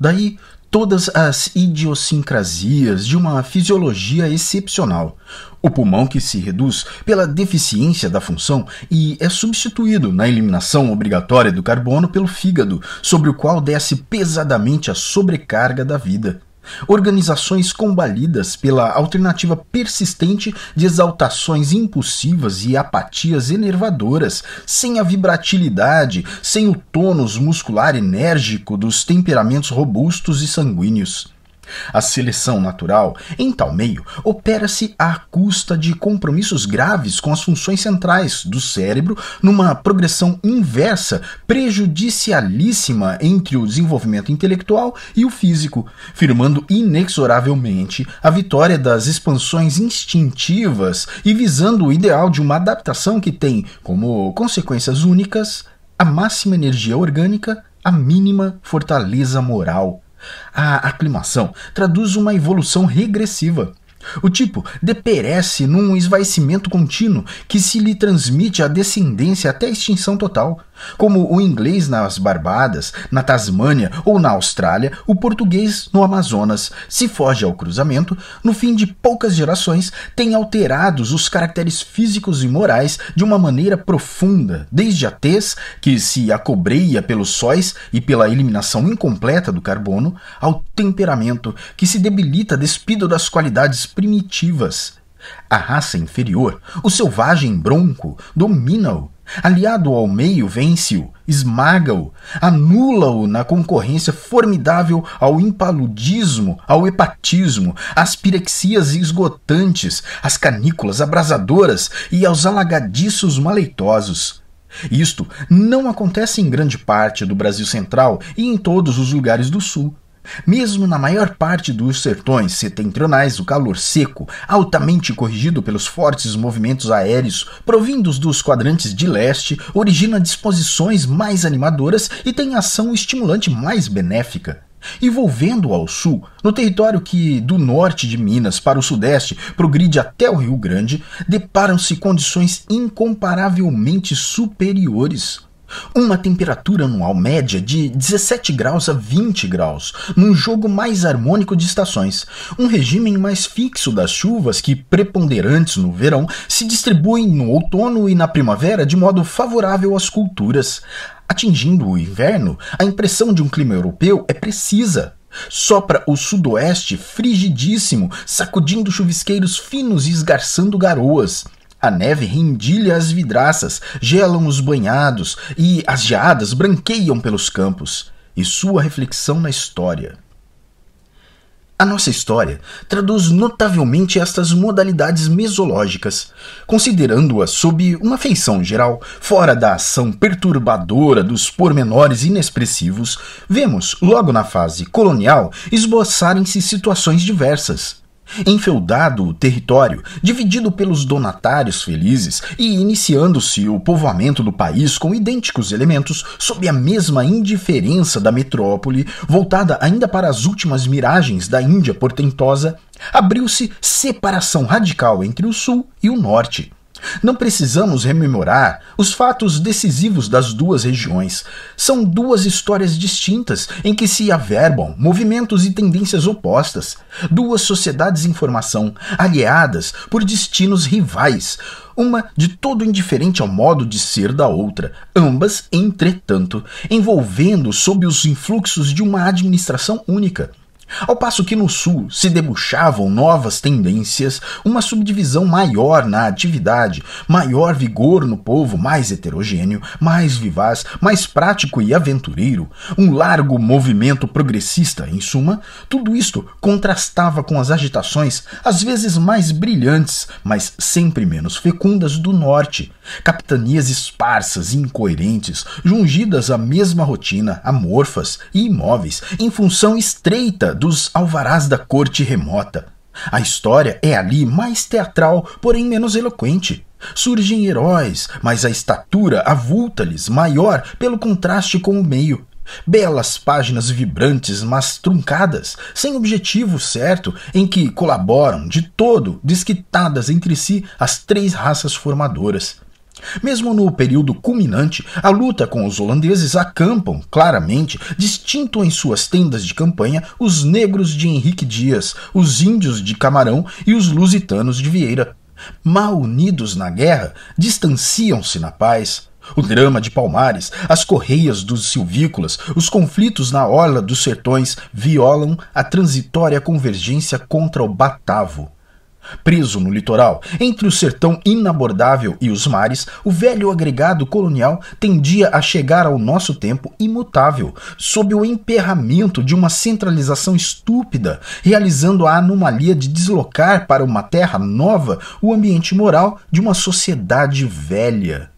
Daí todas as idiosincrasias de uma fisiologia excepcional. O pulmão que se reduz pela deficiência da função e é substituído na eliminação obrigatória do carbono pelo fígado, sobre o qual desce pesadamente a sobrecarga da vida. Organizações combalidas pela alternativa persistente de exaltações impulsivas e apatias enervadoras, sem a vibratilidade, sem o tônus muscular enérgico dos temperamentos robustos e sanguíneos. A seleção natural, em tal meio, opera-se à custa de compromissos graves com as funções centrais do cérebro, numa progressão inversa, prejudicialíssima entre o desenvolvimento intelectual e o físico, firmando inexoravelmente a vitória das expansões instintivas e visando o ideal de uma adaptação que tem, como consequências únicas, a máxima energia orgânica, a mínima fortaleza moral a aclimação traduz uma evolução regressiva o tipo deperece num esvaecimento contínuo que se lhe transmite à descendência até a extinção total. Como o inglês nas Barbadas, na Tasmânia ou na Austrália, o português no Amazonas, se foge ao cruzamento, no fim de poucas gerações tem alterados os caracteres físicos e morais de uma maneira profunda, desde a tez, que se acobreia pelos sóis e pela eliminação incompleta do carbono, ao temperamento, que se debilita despido das qualidades primitivas. A raça inferior, o selvagem bronco, domina-o. Aliado ao meio, vence-o, esmaga-o, anula-o na concorrência formidável ao impaludismo, ao hepatismo, às pirexias esgotantes, às canículas abrasadoras e aos alagadiços maleitosos. Isto não acontece em grande parte do Brasil central e em todos os lugares do sul. Mesmo na maior parte dos sertões setentrionais, o calor seco, altamente corrigido pelos fortes movimentos aéreos provindos dos quadrantes de leste, origina disposições mais animadoras e tem ação estimulante mais benéfica. Envolvendo ao sul, no território que do norte de Minas para o sudeste progride até o Rio Grande, deparam-se condições incomparavelmente superiores uma temperatura anual média de 17 graus a 20 graus, num jogo mais harmônico de estações, um regime mais fixo das chuvas que, preponderantes no verão, se distribuem no outono e na primavera de modo favorável às culturas. Atingindo o inverno, a impressão de um clima europeu é precisa, Sopra o sudoeste frigidíssimo, sacudindo chuvisqueiros finos e esgarçando garoas. A neve rendilha as vidraças, gelam os banhados e as geadas branqueiam pelos campos. E sua reflexão na história. A nossa história traduz notavelmente estas modalidades mesológicas, considerando-as sob uma feição geral, fora da ação perturbadora dos pormenores inexpressivos, vemos, logo na fase colonial, esboçarem-se situações diversas. Enfeudado o território, dividido pelos donatários felizes e iniciando-se o povoamento do país com idênticos elementos, sob a mesma indiferença da metrópole, voltada ainda para as últimas miragens da Índia portentosa, abriu-se separação radical entre o sul e o norte. Não precisamos rememorar os fatos decisivos das duas regiões. São duas histórias distintas em que se averbam movimentos e tendências opostas, duas sociedades em formação, aliadas por destinos rivais, uma de todo indiferente ao modo de ser da outra, ambas, entretanto, envolvendo sob os influxos de uma administração única. Ao passo que no Sul se debuxavam novas tendências, uma subdivisão maior na atividade, maior vigor no povo mais heterogêneo, mais vivaz, mais prático e aventureiro, um largo movimento progressista, em suma, tudo isto contrastava com as agitações, às vezes mais brilhantes, mas sempre menos fecundas, do Norte, capitanias esparsas e incoerentes, jungidas à mesma rotina, amorfas e imóveis, em função estreita dos alvarás da corte remota. A história é ali mais teatral, porém menos eloquente. Surgem heróis, mas a estatura avulta-lhes maior pelo contraste com o meio. Belas páginas vibrantes, mas truncadas, sem objetivo certo, em que colaboram de todo, desquitadas entre si as três raças formadoras. Mesmo no período culminante, a luta com os holandeses acampam claramente, distinto em suas tendas de campanha, os negros de Henrique Dias, os índios de Camarão e os lusitanos de Vieira. Mal unidos na guerra, distanciam-se na paz. O drama de Palmares, as correias dos silvícolas, os conflitos na orla dos sertões violam a transitória convergência contra o Batavo. Preso no litoral, entre o sertão inabordável e os mares, o velho agregado colonial tendia a chegar ao nosso tempo imutável, sob o emperramento de uma centralização estúpida, realizando a anomalia de deslocar para uma terra nova o ambiente moral de uma sociedade velha.